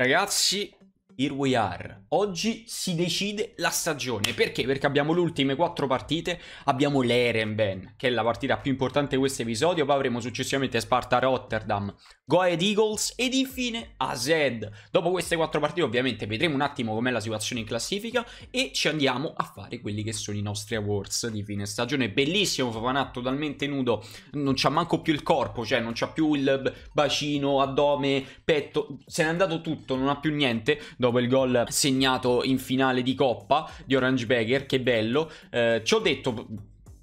Ragazzi, Here we are. Oggi si decide la stagione. Perché? Perché abbiamo le ultime quattro partite. Abbiamo l'Erenben, che è la partita più importante di questo episodio. Poi avremo successivamente Sparta Rotterdam, Goed Eagles ed infine AZ. Dopo queste quattro partite ovviamente vedremo un attimo com'è la situazione in classifica e ci andiamo a fare quelli che sono i nostri awards di fine stagione. Bellissimo Favanà, totalmente nudo. Non c'ha manco più il corpo, cioè non c'ha più il bacino, addome, petto. Se n'è andato tutto, non ha più niente dopo il gol segnato in finale di Coppa di Orange Bagger, che bello. Eh, ci ho detto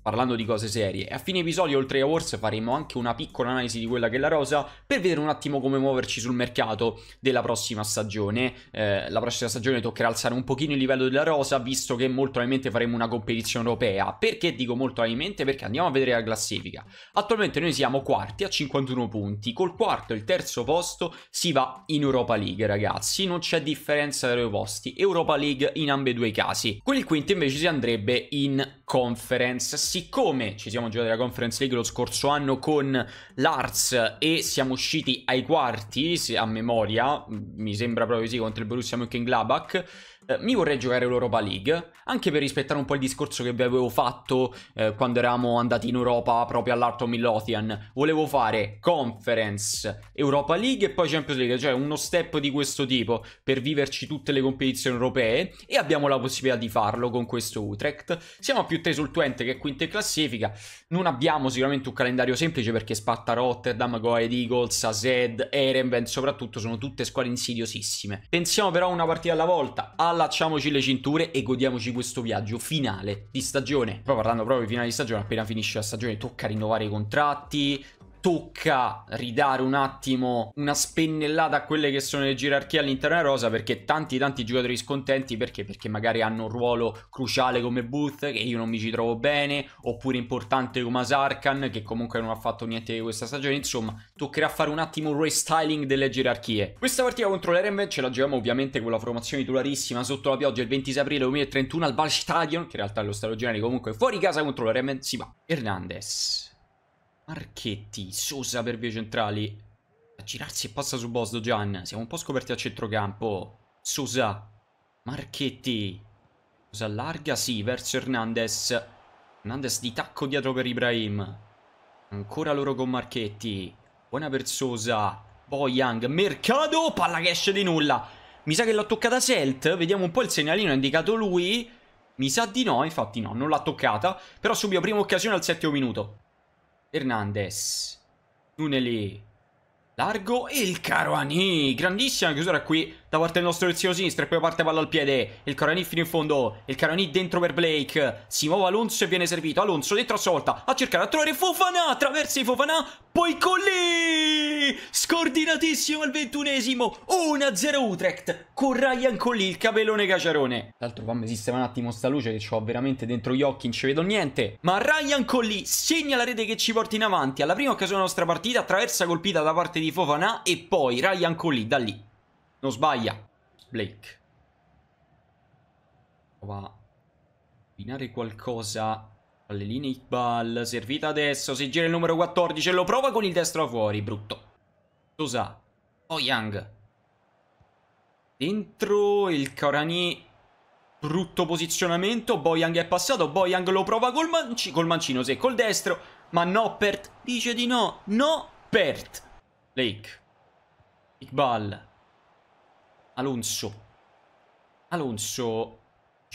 parlando di cose serie. E a fine episodio, oltre ai Wars, faremo anche una piccola analisi di quella che è la rosa per vedere un attimo come muoverci sul mercato della prossima stagione. Eh, la prossima stagione toccherà alzare un pochino il livello della rosa, visto che molto probabilmente faremo una competizione europea. Perché dico molto probabilmente? Perché andiamo a vedere la classifica. Attualmente noi siamo quarti a 51 punti. Col quarto e il terzo posto si va in Europa League, ragazzi. Non c'è differenza tra i posti. Europa League in ambedue i casi. Con il quinto invece si andrebbe in conference. Siccome ci siamo giocati la Conference League lo scorso anno con l'Arts e siamo usciti ai quarti, a memoria, mi sembra proprio sì, contro il Borussia Mönchengladbach, eh, mi vorrei giocare l'Europa League, anche per rispettare un po' il discorso che vi avevo fatto eh, quando eravamo andati in Europa proprio all'Arto Midlothian. Volevo fare Conference, Europa League e poi Champions League, cioè uno step di questo tipo per viverci tutte le competizioni europee e abbiamo la possibilità di farlo con questo Utrecht. Siamo più te sul Twente che quinta in classifica, non abbiamo sicuramente un calendario semplice perché Sparta Rotterdam, Goed Eagles, AZ, Erenven soprattutto sono tutte squadre insidiosissime. Pensiamo però a una partita alla volta allacciamoci le cinture e godiamoci questo viaggio finale di stagione. Poi parlando proprio di finale di stagione, appena finisce la stagione tocca rinnovare i contratti, tocca ridare un attimo una spennellata a quelle che sono le gerarchie all'interno della rosa perché tanti tanti giocatori scontenti perché? Perché magari hanno un ruolo cruciale come Booth che io non mi ci trovo bene oppure importante come Sarkan che comunque non ha fatto niente di questa stagione insomma toccherà fare un attimo un restyling delle gerarchie. Questa partita contro l'Erenven ce la giochiamo ovviamente con la formazione titolarissima sotto la pioggia il 26 aprile 2031 al Ball Stadion che in realtà è lo stadio generale comunque fuori casa contro l'Erenven si va. Hernandez Marchetti, Sosa per vie centrali. A girarsi e passa su Bosdo Gian. Siamo un po' scoperti a centrocampo. Sosa, Marchetti. Sosa allarga, sì, verso Hernandez. Hernandez di tacco dietro per Ibrahim. Ancora loro con Marchetti. Buona per Sosa. Boyang, mercato, palla che esce di nulla. Mi sa che l'ha toccata Selt, vediamo un po' il segnalino, ha indicato lui. Mi sa di no, infatti no, non l'ha toccata. Però subito prima occasione al settimo minuto. Hernandez. Tuneli. Largo e il caro Ani. Grandissima chiusura qui da parte del nostro terzino sinistro. E poi parte palla al piede. Il caro Ani fino in fondo. Il caro Ani dentro per Blake. Si muove Alonso e viene servito. Alonso dentro a sua volta a cercare a trovare Fofana. Attraversa i Fofana. Poi Collì! Scordinatissimo al ventunesimo! 1-0 Utrecht con Ryan Collì, il capellone caciarone. Tra l'altro fammi sistemare un attimo sta luce che ho veramente dentro gli occhi, non ci vedo niente. Ma Ryan Collì segna la rete che ci porta in avanti. Alla prima occasione della nostra partita, attraversa colpita da parte di Fofana e poi Ryan Collì da lì. Non sbaglia. Blake. Prova a combinare qualcosa alle linee Iqbal, servita adesso, si gira il numero 14 e lo prova con il destro fuori, brutto. Sosa, Ouyang. Oh, Dentro il Corani, brutto posizionamento, Boyang è passato, Boyang lo prova col, manci col mancino, se col destro, ma no Pert, dice di no, no Pert. Lake, Iqbal, Alonso, Alonso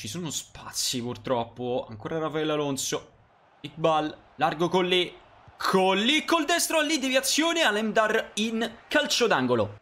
ci sono spazi purtroppo. Ancora Raffaele Alonso. Iqbal, largo con lì. lì col destro lì, deviazione, Alemdar in calcio d'angolo.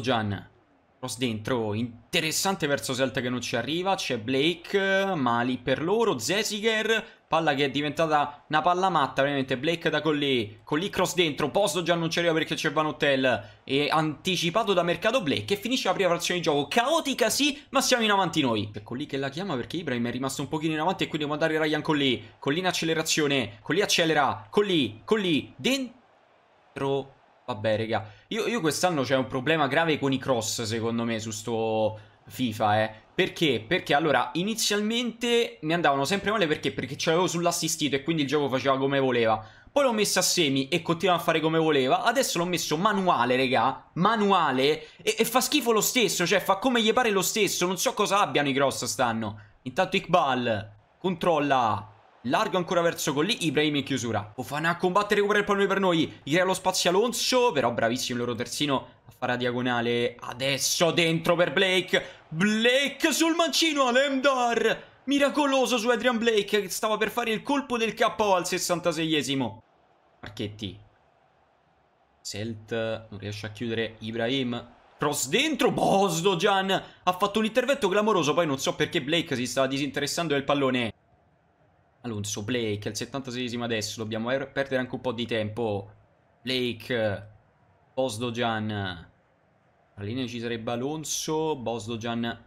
Gian Cross dentro, interessante verso Celta che non ci arriva, c'è Blake, ma lì per loro, Zesiger, palla che è diventata una palla matta, ovviamente Blake da Collì, Collì cross dentro, Posto già non ci arriva perché c'è Van Hotel, e anticipato da Mercato Blake e finisce la prima frazione di gioco, caotica sì, ma siamo in avanti noi. C'è Collì che la chiama perché Ibrahim è rimasto un pochino in avanti e quindi può andare Ryan Collì, Collì in accelerazione, Collì accelera, Collì, Collì, dentro Vabbè, raga. Io, io quest'anno c'è un problema grave con i cross, secondo me, su sto FIFA, eh. Perché? Perché allora, inizialmente mi andavano sempre male perché? Perché ce l'avevo sull'assistito e quindi il gioco faceva come voleva. Poi l'ho messo a semi e continuava a fare come voleva. Adesso l'ho messo manuale, regà. Manuale. E, e, fa schifo lo stesso, cioè fa come gli pare lo stesso. Non so cosa abbiano i cross stanno. Intanto Iqbal controlla largo ancora verso con lì, Ibrahim in chiusura. Ofana combatte e recupera il pallone per noi, crea lo spazio Alonso, però bravissimo il loro terzino a fare a diagonale. Adesso dentro per Blake, Blake sul mancino, Alemdar! Miracoloso su Adrian Blake che stava per fare il colpo del KO al 66esimo. Marchetti. Selt non riesce a chiudere Ibrahim. Cross dentro, Bosdojan ha fatto un intervento clamoroso, poi non so perché Blake si stava disinteressando del pallone. Alonso, Blake, al 76esimo adesso, dobbiamo er-, perdere anche un po' di tempo. Blake, Bosdojan, La linea ci sarebbe Alonso, Bosdojan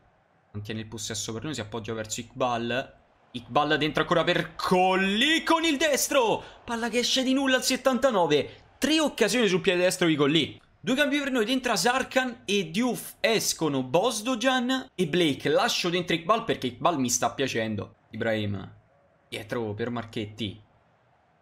anche nel possesso per noi, si appoggia verso Iqbal. Iqbal dentro ancora per Colli con il destro! Palla che esce di nulla al 79, tre occasioni sul piede destro di Colli. Due cambi per noi, dentro Sarkan e Diouf escono Bosdojan e Blake. Lascio dentro Iqbal perché Iqbal mi sta piacendo. Ibrahim Dietro per Marchetti.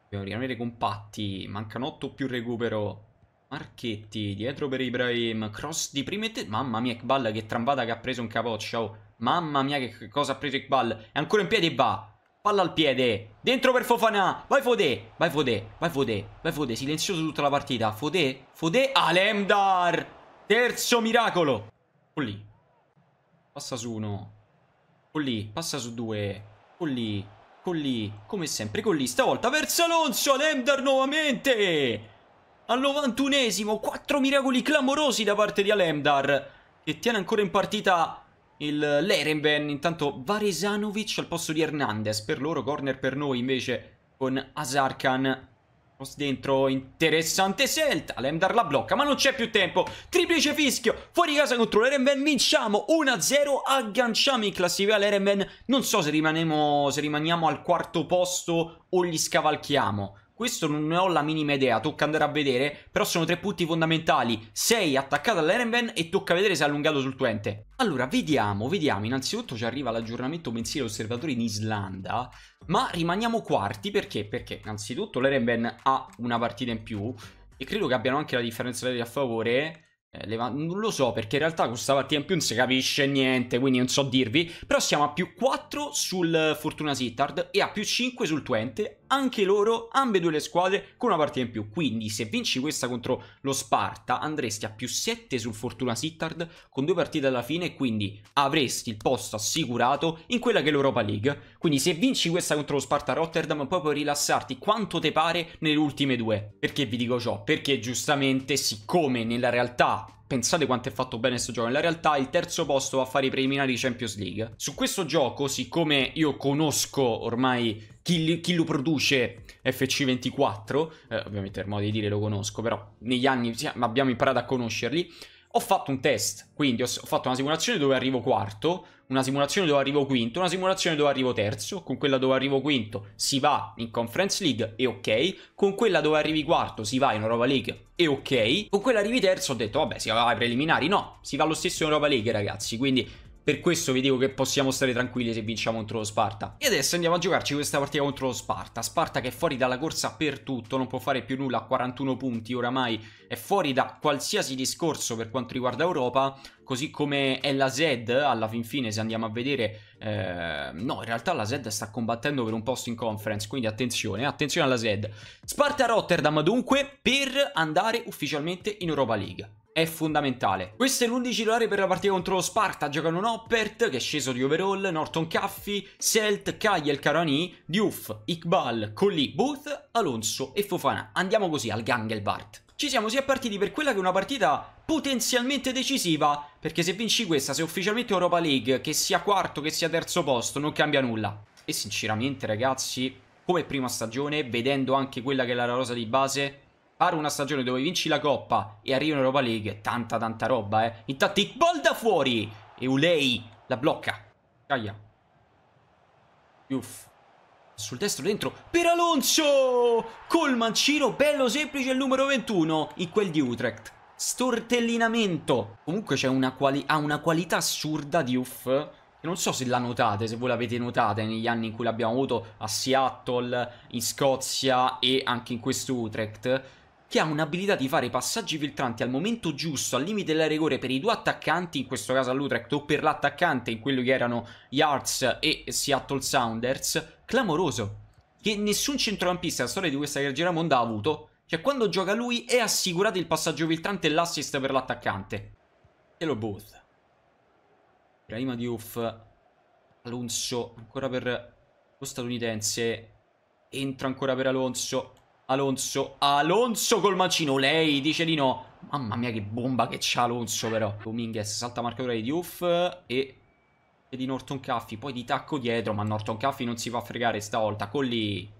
Dobbiamo rimanere compatti. Mancano 8 più recupero. Marchetti dietro per Ibrahim. Cross di prima e te. Mamma mia, Ekbal che trambata che ha preso un capoccia. Oh. Mamma mia, che cosa ha preso Ekbal. È ancora in piedi va. Palla al piede. Dentro per Fofana. Vai Fode. Vai Fode. Vai Fode. Vai Fodè. Silenzioso tutta la partita. Fode. Fodè. Alemdar. Terzo miracolo. Folli. Ecco passa su uno. Folli. Ecco passa su due. Folli. Ecco lì, come sempre con lì, stavolta verso Alonso, Alemdar nuovamente! Al 91esimo, 4 miracoli clamorosi da parte di Alemdar, che tiene ancora in partita il Lerenben, intanto Varesanovic al posto di Hernandez, per loro corner per noi invece con Azarkan dentro interessante scelta Lemdar la blocca ma non c'è più tempo triplice fischio fuori casa contro l'Eremben. vinciamo 1-0 agganciamo in classifica l'Eremben. non so se, se rimaniamo al quarto posto o gli scavalchiamo questo non ne ho la minima idea, tocca andare a vedere, però sono tre punti fondamentali. Sei attaccato all'Erenben e tocca vedere se è allungato sul tuo Allora, vediamo, vediamo. Innanzitutto ci arriva l'aggiornamento mensile osservatore in Islanda, ma rimaniamo quarti perché? Perché innanzitutto l'Erenben ha una partita in più e credo che abbiano anche la differenza di a favore eh, non lo so perché in realtà con questa partita in più non si capisce niente, quindi non so dirvi. Però siamo a più 4 sul Fortuna Sittard e a più 5 sul Twente. Anche loro, ambe due le squadre, con una partita in più. Quindi se vinci questa contro lo Sparta andresti a più 7 sul Fortuna Sittard con due partite alla fine. Quindi avresti il posto assicurato in quella che è l'Europa League. Quindi se vinci questa contro lo Sparta Rotterdam, poi puoi rilassarti quanto te pare nelle ultime due. Perché vi dico ciò? Perché giustamente, siccome nella realtà pensate quanto è fatto bene questo gioco. Nella realtà il terzo posto va a fare i preliminari di Champions League. Su questo gioco, siccome io conosco ormai chi, chi lo produce FC24, eh, ovviamente per modo di dire lo conosco, però negli anni abbiamo imparato a conoscerli, ho fatto un test, quindi ho, ho fatto una simulazione dove arrivo quarto, una simulazione dove arrivo quinto, una simulazione dove arrivo terzo, con quella dove arrivo quinto si va in Conference League e ok, con quella dove arrivi quarto si va in Europa League e ok, con quella arrivi terzo ho detto vabbè si va ai preliminari, no, si va lo stesso in Europa League ragazzi, quindi per questo vi dico che possiamo stare tranquilli se vinciamo contro lo Sparta. E adesso andiamo a giocarci questa partita contro lo Sparta. Sparta che è fuori dalla corsa per tutto, non può fare più nulla a 41 punti oramai. È fuori da qualsiasi discorso per quanto riguarda Europa così come è la Zed alla fin fine se andiamo a vedere eh, no in realtà la Zed sta combattendo per un posto in conference quindi attenzione attenzione alla Zed Sparta Rotterdam dunque per andare ufficialmente in Europa League è fondamentale. Questo è l'11 titolare per la partita contro lo Sparta, giocano Noppert che è sceso di overall, Norton Caffi, Selt, Kayel Karani, Diouf, Iqbal, Colli, Booth, Alonso e Fofana. Andiamo così al Gangelbart. Ci siamo sia partiti per quella che è una partita potenzialmente decisiva, perché se vinci questa se ufficialmente Europa League, che sia quarto, che sia terzo posto, non cambia nulla. E sinceramente ragazzi, come prima stagione, vedendo anche quella che è la rosa di base, fare una stagione dove vinci la Coppa e arriva in Europa League, tanta tanta roba, eh. Intanto il gol da fuori e Ulei la blocca. Caia. Uff. Sul destro dentro per Alonso! Col mancino bello semplice il numero 21 in quel di Utrecht. Stortellinamento. Comunque c'è una quali- ha una qualità assurda di Uff non so se la notate, se voi l'avete notata negli anni in cui l'abbiamo avuto a Seattle, in Scozia e anche in questo Utrecht, che ha un'abilità di fare passaggi filtranti al momento giusto, al limite della rigore per i due attaccanti, in questo caso all'Utrecht, o per l'attaccante, in quello che erano Yards e Seattle Sounders, clamoroso. Che nessun centrocampista nella storia di questa carriera monda ha avuto. Cioè, quando gioca lui è assicurato il passaggio filtrante e l'assist per l'attaccante. E lo both. Prima di Uff, Alonso, ancora per lo statunitense, entra ancora per Alonso, Alonso, Alonso col mancino, lei dice di no. Mamma mia che bomba che c'ha Alonso però. Dominguez salta marcatura di Diouf e di Norton Caffi, poi di tacco dietro, ma Norton Caffi non si fa fregare stavolta. Colli,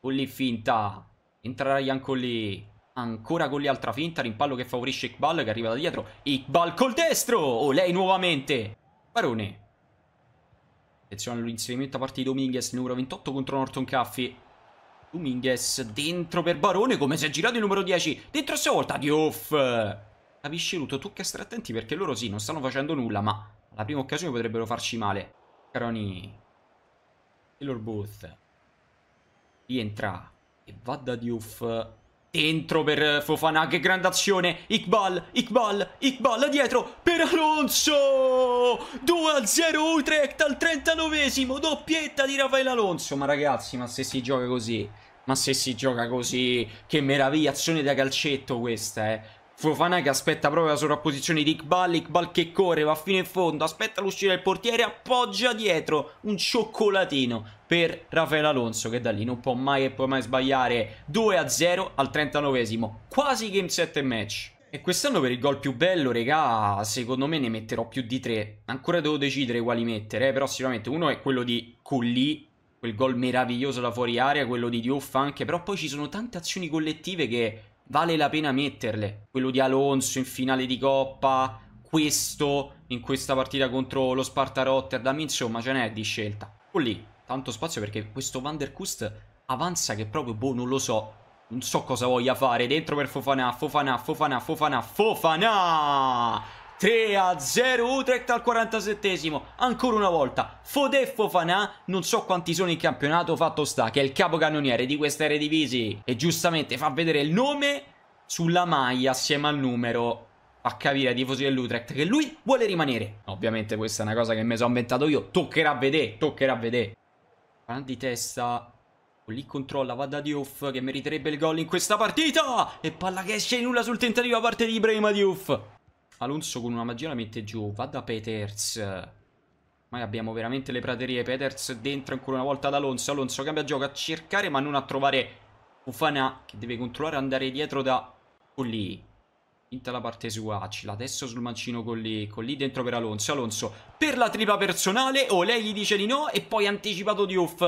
lì finta, entra Ryan Colli, ancora Colli altra finta, rimpallo che favorisce Iqbal che arriva da dietro. Iqbal col destro, oh lei nuovamente. Barone. Attenzione all'inserimento a parte di Dominguez, numero 28 contro Norton Caffi. Dominguez dentro per Barone come si è girato il numero 10 dentro a stavolta di off capisci Luto tu che stare attenti perché loro sì non stanno facendo nulla ma alla prima occasione potrebbero farci male Caroni Taylor Booth rientra e va da Diouf Dentro per Fofana, che grande azione, Iqbal, Iqbal, Iqbal dietro per Alonso, 2-0 Utrecht al 39esimo, doppietta di Raffaele Alonso, ma ragazzi ma se si gioca così, ma se si gioca così, che meraviglia, azione da calcetto questa eh, Fofana che aspetta proprio la sovrapposizione di Iqbal, Iqbal che corre, va fino in fondo, aspetta l'uscita del portiere, appoggia dietro un cioccolatino per Rafael Alonso che da lì non può mai e poi mai sbagliare 2-0 al 39esimo, quasi game 7 match. E quest'anno per il gol più bello, regà, secondo me ne metterò più di tre. Ancora devo decidere quali mettere, eh? però sicuramente uno è quello di Colli, quel gol meraviglioso da fuori aria, quello di Diouf anche, però poi ci sono tante azioni collettive che vale la pena metterle. Quello di Alonso in finale di Coppa, questo in questa partita contro lo Sparta Rotterdam, insomma ce n'è di scelta. O lì, tanto spazio perché questo Van der Kust avanza che proprio, boh, non lo so, non so cosa voglia fare. Dentro per Fofana, Fofana, Fofana, Fofana, Fofana! 3 a 0 Utrecht al 47esimo ancora una volta Fodè Fofanà non so quanti sono in campionato fatto sta che è il capocannoniere di questa Eredivisie e giustamente fa vedere il nome sulla maglia assieme al numero a capire ai tifosi dell'Utrecht che lui vuole rimanere ovviamente questa è una cosa che mi sono inventato io toccherà vedere toccherà vedere di testa lì controlla, va da Diouf che meriterebbe il gol in questa partita e palla che esce nulla sul tentativo a parte di Ibrahima Diouf Alonso con una magia la mette giù, va da Peters. Ma abbiamo veramente le praterie. Peters dentro ancora una volta ad Alonso. Alonso cambia gioco a cercare ma non a trovare Ufana che deve controllare andare dietro da Collì. Finta la parte sua, Acila adesso sul mancino Collì, Collì dentro per Alonso, Alonso per la tripa personale, Oh, lei gli dice di no e poi anticipato di Diouf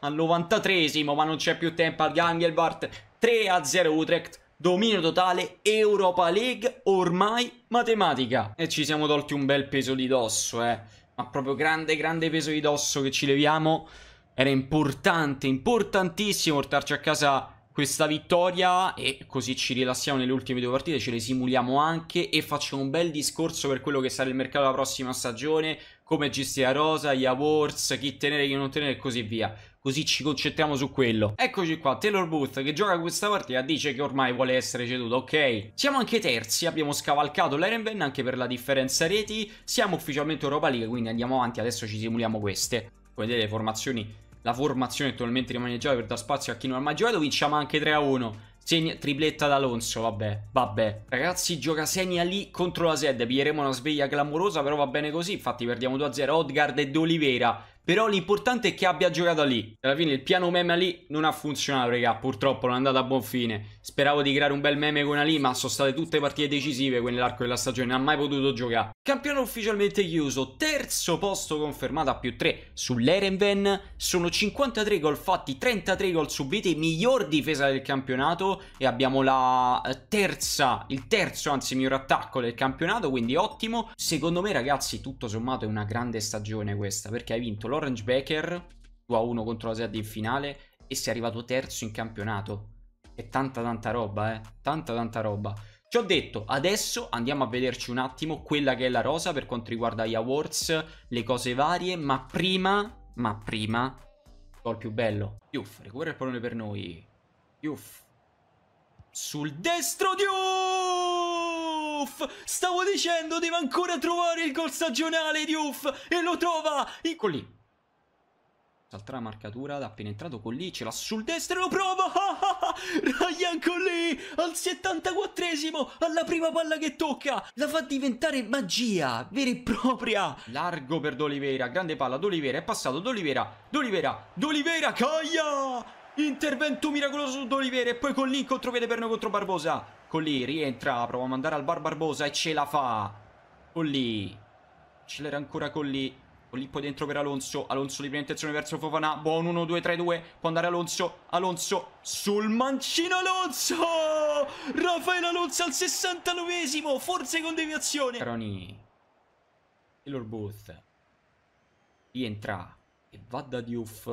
al 93esimo ma non c'è più tempo al Gangelbart, 3 a 0 Utrecht dominio totale Europa League ormai matematica e ci siamo tolti un bel peso di dosso eh ma proprio grande grande peso di dosso che ci leviamo era importante importantissimo portarci a casa questa vittoria e così ci rilassiamo nelle ultime due partite, ce le simuliamo anche e facciamo un bel discorso per quello che sarà il mercato della prossima stagione, come gestire la rosa, gli awards, chi tenere, chi non tenere e così via così ci concentriamo su quello. Eccoci qua, Taylor Booth che gioca questa partita dice che ormai vuole essere ceduto, ok. Siamo anche terzi, abbiamo scavalcato l'Erenven anche per la differenza reti, siamo ufficialmente Europa League, quindi andiamo avanti, adesso ci simuliamo queste. Come vedete le formazioni, la formazione attualmente rimaneggiata per dare spazio a chi non ha mai giocato, vinciamo anche 3-1. Segna, tripletta d'Alonso, vabbè, vabbè. Ragazzi, gioca segna lì contro la Sed, piglieremo una sveglia clamorosa, però va bene così, infatti perdiamo 2-0, Odgard e D'Olivera. Però l'importante è che abbia giocato lì. Alla fine il piano meme lì non ha funzionato, raga. Purtroppo non è andata a buon fine. Speravo di creare un bel meme con Ali, ma sono state tutte partite decisive quelle nell'arco della stagione. Non ha mai potuto giocare. Campione ufficialmente chiuso. Terzo posto confermato a più 3 sull'Erenven. Sono 53 gol fatti, 33 gol subiti. Miglior difesa del campionato. E abbiamo la eh, terza, il terzo, anzi, miglior attacco del campionato. Quindi ottimo. Secondo me, ragazzi, tutto sommato è una grande stagione questa. Perché hai vinto l'oro Lawrence Baker 2-1 contro la Serbia in finale e si è arrivato terzo in campionato. È tanta tanta roba, eh. Tanta tanta roba. Ci ho detto, adesso andiamo a vederci un attimo quella che è la rosa per quanto riguarda gli awards, le cose varie, ma prima, ma prima, gol più bello. Diouf, recupera il pallone per noi. Diouf. Sul destro di Uff! Stavo dicendo, deve ancora trovare il gol stagionale di Uff! e lo trova! Eccoli. Salta la marcatura da appena entrato con lì, ce l'ha sul destro, lo prova! Ryan con lì al 74esimo, alla prima palla che tocca, la fa diventare magia vera e propria. Largo per D'Olivera, grande palla, D'Olivera è passato, D'Olivera, D'Olivera, D'Olivera, Caia! Intervento miracoloso su D'Olivera e poi con lì contropiede perno contro Barbosa. Con lì rientra, prova a mandare al bar Barbosa e ce la fa. Con lì. Ce l'era ancora con lì. Olippo dentro per Alonso, Alonso di prima intenzione verso Fofana, buon 1, 2, 3, 2, può andare Alonso, Alonso sul mancino Alonso! Rafael Alonso al 69esimo, forse con deviazione. Roni, Taylor Booth rientra e va da Diouf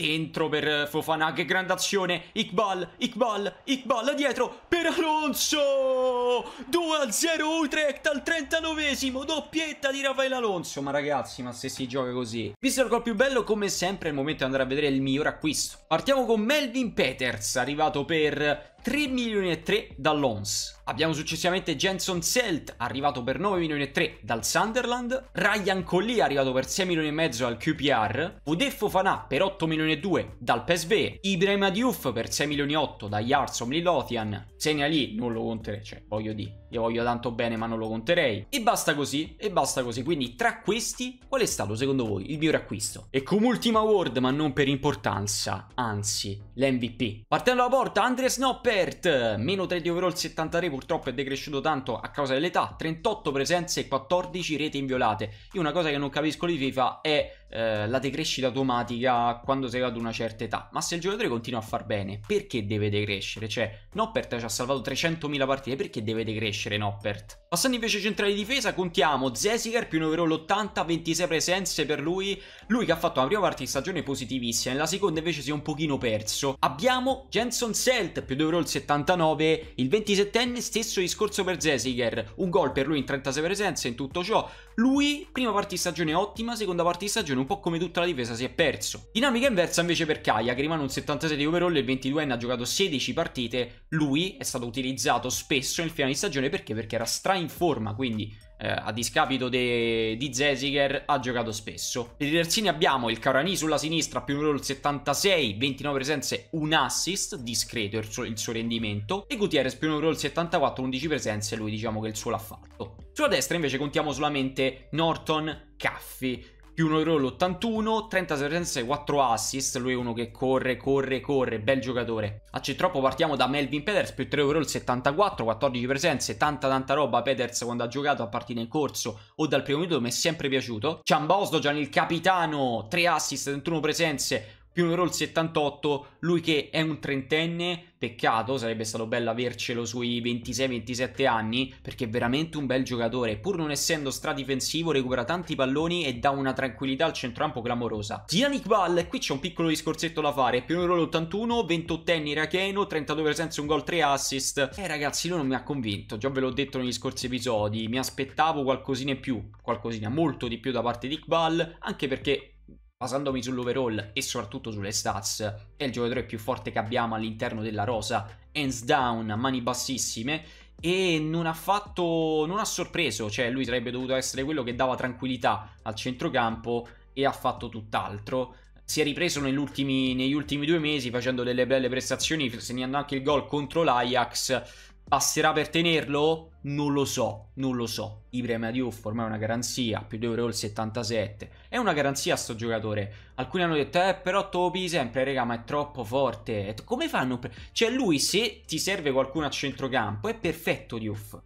Dentro per Fofana, che grande azione. Iqbal, Iqbal, Iqbal dietro per Alonso. 2-0 Utrecht al 39esimo, doppietta di Raffaele Alonso. Ma ragazzi, ma se si gioca così. Visto il gol più bello, come sempre è il momento di andare a vedere il miglior acquisto. Partiamo con Melvin Peters, arrivato per 3 milioni e 3 dall'Ons. Abbiamo successivamente Jenson Selt, arrivato per 9 milioni e 3 dal Sunderland, Ryan Colli, arrivato per 6 milioni e mezzo al QPR, Podeffo Fanà per 8 milioni e 2 dal PSV, Ibrahim Diouf per 6 milioni e 8 da Yarsom Lilothian, Segna lì, non lo conterei, cioè voglio dire, io voglio tanto bene ma non lo conterei. E basta così, e basta così, quindi tra questi qual è stato secondo voi il miglior acquisto? E come ultima award ma non per importanza, anzi l'MVP. Partendo la porta, Andres Noppe Pert, meno 3 di overall 73 purtroppo è decresciuto tanto a causa dell'età, 38 presenze e 14 reti inviolate. Io una cosa che non capisco di FIFA è eh, la decrescita automatica quando sei ad una certa età, ma se il giocatore continua a far bene, perché deve decrescere? Cioè, Noppert ci ha salvato 300.000 partite, perché deve decrescere Noppert? Passando invece centrale di difesa contiamo Zesiger più un overall 80, 26 presenze per lui, lui che ha fatto una prima parte di stagione positivissima, nella seconda invece si è un pochino perso. Abbiamo Jenson Selt più 2 overall il 79, il 27enne stesso discorso per Zesiger, un gol per lui in 36 presenze in tutto ciò, lui prima parte di stagione ottima, seconda parte di stagione un po' come tutta la difesa si è perso. Dinamica inversa invece per Kaya che rimane un 76 di overall, il 22enne ha giocato 16 partite, lui è stato utilizzato spesso nel finale di stagione perché? Perché era stra in forma, quindi eh, a discapito de, di Zesiger, ha giocato spesso. Per i terzini abbiamo il Carani sulla sinistra, più un ruolo 76, 29 presenze, un assist, discreto il suo, il suo rendimento, e Gutierrez più un ruolo 74, 11 presenze, lui diciamo che il suo l'ha fatto. Sulla destra invece contiamo solamente Norton, Caffi, più un roll 81, 36 presenze, 4 assist, lui è uno che corre, corre, corre, bel giocatore. A c'è troppo partiamo da Melvin Peters più 3 overall 74, 14 presenze, tanta tanta roba Peters quando ha giocato a partita in corso o dal primo minuto mi è sempre piaciuto. Ciambosdogian il capitano, 3 assist, 31 presenze, più Roll 78, lui che è un trentenne, peccato, sarebbe stato bello avercelo sui 26-27 anni, perché è veramente un bel giocatore, pur non essendo stradifensivo recupera tanti palloni e dà una tranquillità al centrocampo clamorosa. Yannick Ball, qui c'è un piccolo discorsetto da fare, più Roll 81, 28 anni iracheno, 32 presenze, un gol, 3 assist. Eh ragazzi, lui non mi ha convinto, già ve l'ho detto negli scorsi episodi, mi aspettavo qualcosina in più, qualcosina molto di più da parte di Iqbal, anche perché basandomi sull'overall e soprattutto sulle stats, è il giocatore più forte che abbiamo all'interno della rosa, hands down, mani bassissime, e non ha fatto, non ha sorpreso, cioè lui sarebbe dovuto essere quello che dava tranquillità al centrocampo e ha fatto tutt'altro. Si è ripreso negli ultimi due mesi facendo delle belle prestazioni, segnando anche il gol contro l'Ajax, Passerà per tenerlo? Non lo so, non lo so. Ibrahim Diouf ormai è una garanzia, più 2 euro 77. È una garanzia sto giocatore. Alcuni hanno detto, eh però Topi sempre, raga, ma è troppo forte. Come fanno? Cioè lui se ti serve qualcuno a centrocampo è perfetto Diouf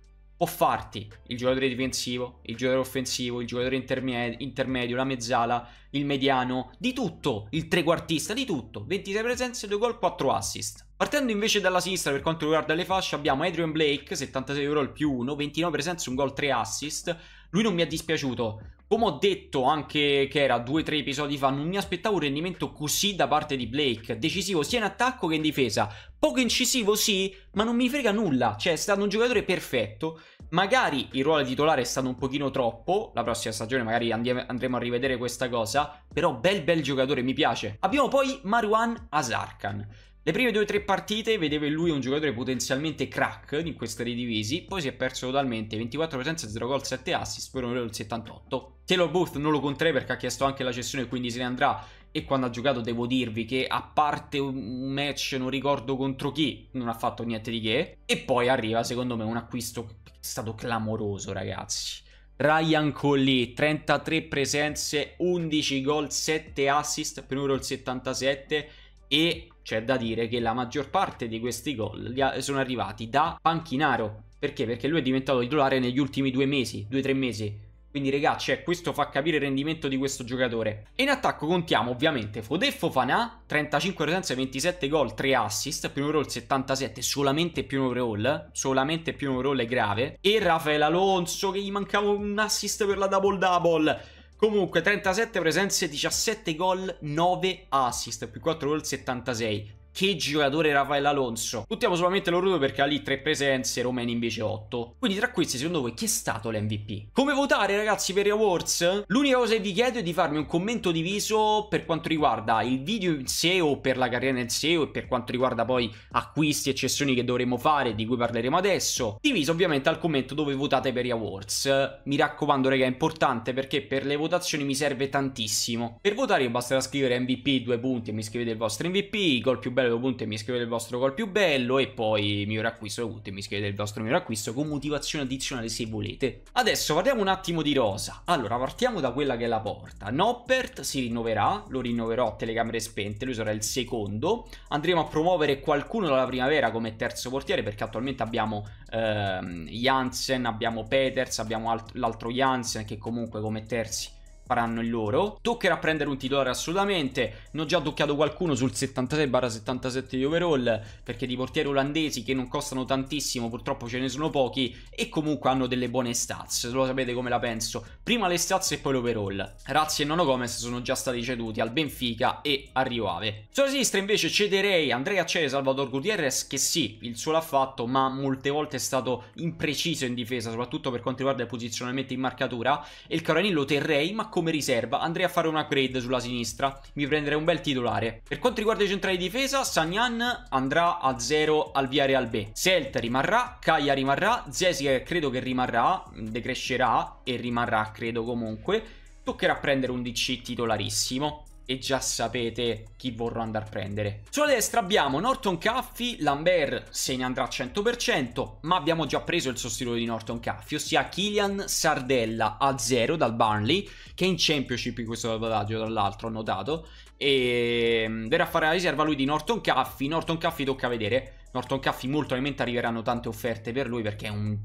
può farti il giocatore difensivo, il giocatore offensivo, il giocatore intermedio, intermedio la mezzala, il mediano, di tutto, il trequartista, di tutto. 26 presenze, 2 gol, 4 assist. Partendo invece dalla sinistra per quanto riguarda le fasce abbiamo Adrian Blake, 76 euro al più 1, 29 presenze, 1 gol, 3 assist. Lui non mi è dispiaciuto, come ho detto anche che era due o tre episodi fa, non mi aspettavo un rendimento così da parte di Blake, decisivo sia in attacco che in difesa. Poco incisivo sì, ma non mi frega nulla, cioè è stato un giocatore perfetto. Magari il ruolo titolare è stato un pochino troppo, la prossima stagione magari andremo a rivedere questa cosa, però bel bel giocatore, mi piace. Abbiamo poi Marwan Azarkan. Le prime due o tre partite vedeva lui un giocatore potenzialmente crack in questa redivisi, poi si è perso totalmente, 24 presenze, 0 gol, 7 assist per un 78. Taylor Booth non lo conterei perché ha chiesto anche la cessione e quindi se ne andrà e quando ha giocato devo dirvi che a parte un match non ricordo contro chi non ha fatto niente di che e poi arriva secondo me un acquisto che è stato clamoroso ragazzi. Ryan Colley, 33 presenze, 11 gol, 7 assist per un 77 e c'è da dire che la maggior parte di questi gol sono arrivati da Panchinaro. Perché? Perché lui è diventato titolare negli ultimi due mesi, due o tre mesi. Quindi ragazzi, cioè, questo fa capire il rendimento di questo giocatore. E in attacco contiamo ovviamente Fodè Fofanà, 35 presenze, 27 gol, 3 assist, primo roll 77, solamente primo roll, solamente primo roll è grave. E Rafael Alonso che gli mancava un assist per la double double. Comunque 37 presenze, 17 gol, 9 assist, più 4 gol 76 che giocatore è Rafael Alonso. Buttiamo solamente loro due perché ha lì tre presenze, Romani invece 8. Quindi tra questi secondo voi chi è stato l'MVP? Come votare ragazzi per i awards? L'unica cosa che vi chiedo è di farmi un commento diviso per quanto riguarda il video in sé o per la carriera in sé o per quanto riguarda poi acquisti e cessioni che dovremo fare di cui parleremo adesso. Diviso ovviamente al commento dove votate per i awards. Mi raccomando raga è importante perché per le votazioni mi serve tantissimo. Per votare basterà scrivere MVP due punti e mi scrivete il vostro MVP, il gol più bello bello punto e mi scrivete il vostro gol più bello e poi miglior acquisto punto e mi scrivete il vostro miglior acquisto con motivazione addizionale se volete. Adesso parliamo un attimo di rosa. Allora partiamo da quella che è la porta. Noppert si rinnoverà, lo rinnoverò a telecamere spente, lui sarà il secondo. Andremo a promuovere qualcuno dalla primavera come terzo portiere perché attualmente abbiamo ehm, Jansen, abbiamo Peters, abbiamo l'altro Jansen che comunque come terzi faranno il loro. Toccherà prendere un titolare assolutamente. Ne ho già toccato qualcuno sul 76 77 di overall perché di portieri olandesi che non costano tantissimo, purtroppo ce ne sono pochi e comunque hanno delle buone stats. Lo sapete come la penso. Prima le stats e poi l'overall. Razzi e Nono Gomez sono già stati ceduti al Benfica e a Rio Ave. Sulla sinistra invece cederei Andrea Cesare, Salvador Gutierrez che sì, il suo l'ha fatto, ma molte volte è stato impreciso in difesa, soprattutto per quanto riguarda il posizionamento in marcatura e il Caroline lo terrei, ma con come riserva, andrei a fare un upgrade sulla sinistra, mi prenderei un bel titolare. Per quanto riguarda i centrali di difesa, Sagnan andrà a 0 al via Real B. Selt rimarrà, Kaya rimarrà, Zesi eh, credo che rimarrà, decrescerà e rimarrà credo comunque. Toccherà prendere un DC titolarissimo e già sapete chi vorrò andare a prendere. Sulla destra abbiamo Norton Caffi, Lambert se ne andrà al 100%, ma abbiamo già preso il sostituto di Norton Caffi, ossia Kylian Sardella a 0 dal Barnley, che è in Championship in questo vantaggio l'altro, ho notato, e mm, verrà a fare la riserva lui di Norton Caffi, Norton Caffi tocca vedere, Norton Caffi molto probabilmente arriveranno tante offerte per lui perché è un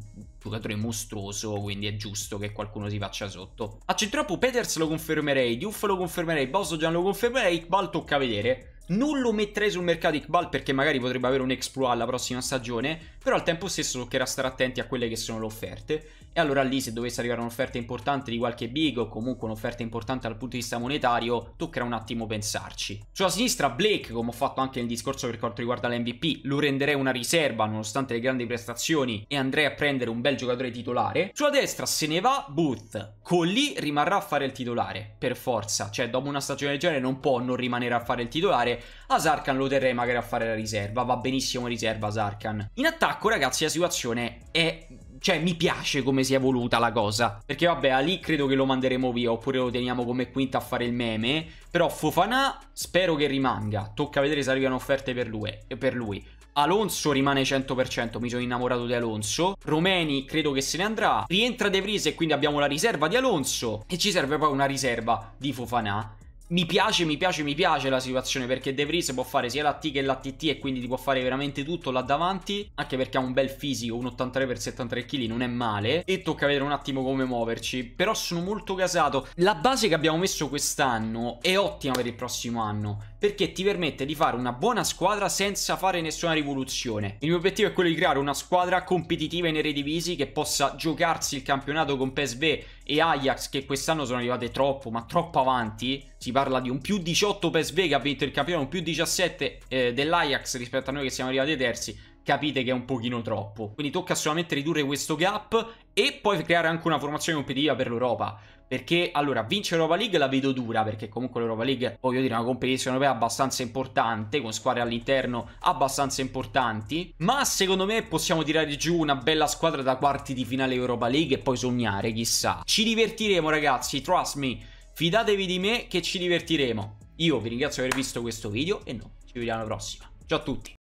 giocatore mostruoso, quindi è giusto che qualcuno si faccia sotto. A centrocampo Peters lo confermerei, Diouf lo confermerei, Bosoggian lo confermerei, Iqbal tocca vedere non lo metterei sul mercato Iqbal perché magari potrebbe avere un exploit alla prossima stagione, però al tempo stesso toccherà stare attenti a quelle che sono le offerte e allora lì se dovesse arrivare un'offerta importante di qualche big o comunque un'offerta importante dal punto di vista monetario, toccherà un attimo pensarci. Sulla sinistra Blake, come ho fatto anche nel discorso per quanto riguarda l'MVP, lo renderei una riserva nonostante le grandi prestazioni e andrei a prendere un bel giocatore titolare. Sulla destra se ne va Booth, con lì rimarrà a fare il titolare, per forza, cioè dopo una stagione del genere non può non rimanere a fare il titolare titolare, a Sarkan lo terrei magari a fare la riserva, va benissimo riserva Sarkan. In attacco ragazzi la situazione è cioè mi piace come si è evoluta la cosa perché vabbè a lì credo che lo manderemo via oppure lo teniamo come quinta a fare il meme però Fofana spero che rimanga tocca vedere se arrivano offerte per lui, per lui. Alonso rimane 100%, mi sono innamorato di Alonso. Romeni credo che se ne andrà. Rientra De Vries e quindi abbiamo la riserva di Alonso. E ci serve poi una riserva di Fofana mi piace, mi piace, mi piace la situazione perché De Vries può fare sia la T che la TT e quindi ti può fare veramente tutto là davanti, anche perché ha un bel fisico, un 83x73 kg non è male e tocca vedere un attimo come muoverci, però sono molto casato. La base che abbiamo messo quest'anno è ottima per il prossimo anno perché ti permette di fare una buona squadra senza fare nessuna rivoluzione. Il mio obiettivo è quello di creare una squadra competitiva in Eredivisie che possa giocarsi il campionato con PSV e Ajax che quest'anno sono arrivate troppo, ma troppo avanti. Si parla di un più 18 PSV che ha vinto il campionato, un più 17 eh, dell'Ajax rispetto a noi che siamo arrivati ai terzi capite che è un pochino troppo. Quindi tocca solamente ridurre questo gap e poi creare anche una formazione competitiva per l'Europa. Perché allora, vince l'Europa League la vedo dura, perché comunque l'Europa League, voglio dire, è una competizione europea abbastanza importante, con squadre all'interno abbastanza importanti. Ma secondo me possiamo tirare giù una bella squadra da quarti di finale Europa League e poi sognare, chissà. Ci divertiremo, ragazzi, trust me. Fidatevi di me che ci divertiremo. Io vi ringrazio per aver visto questo video e noi ci vediamo alla prossima. Ciao a tutti.